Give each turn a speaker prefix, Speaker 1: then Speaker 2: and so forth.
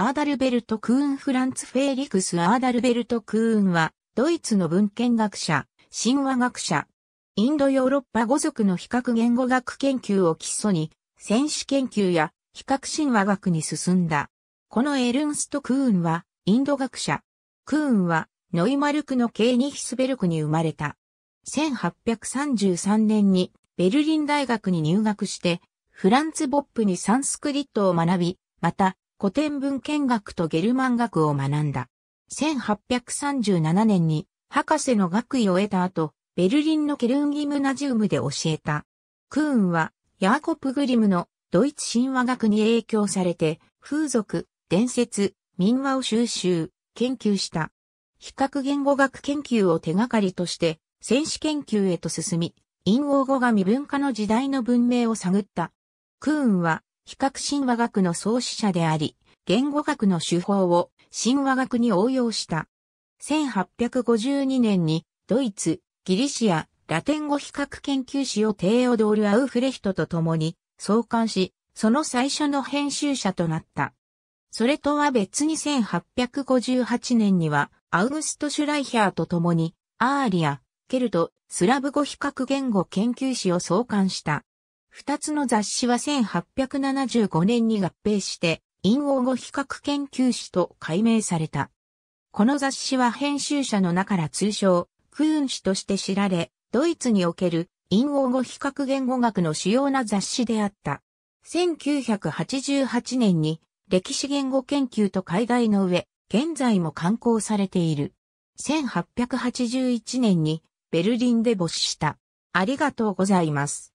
Speaker 1: アーダルベルト・クーン・フランツ・フェーリクス・アーダルベルト・クーンは、ドイツの文献学者、神話学者、インドヨーロッパ語族の比較言語学研究を基礎に、戦史研究や比較神話学に進んだ。このエルンスト・クーンは、インド学者。クーンは、ノイマルクのケーニヒスベルクに生まれた。1833年に、ベルリン大学に入学して、フランツ・ボップにサンスクリットを学び、また、古典文献学とゲルマン学を学んだ。1837年に博士の学位を得た後、ベルリンのケルンギムナジウムで教えた。クーンは、ヤーコプグリムのドイツ神話学に影響されて、風俗、伝説、民話を収集、研究した。比較言語学研究を手がかりとして、戦士研究へと進み、陰王語が未文化の時代の文明を探った。クーンは、比較神話学の創始者であり、言語学の手法を神話学に応用した。1852年にドイツ、ギリシア、ラテン語比較研究士をテーオドール・アウフレヒトと共に創刊し、その最初の編集者となった。それとは別に1858年には、アウグスト・シュライヒャーと共に、アーリア、ケルト、スラブ語比較言語研究士を創刊した。二つの雑誌は1875年に合併して、陰王語比較研究誌と改名された。この雑誌は編集者の中から通称、クーン誌として知られ、ドイツにおける陰王語比較言語学の主要な雑誌であった。1988年に歴史言語研究と海外の上、現在も刊行されている。1881年にベルリンで没した。ありがとうございます。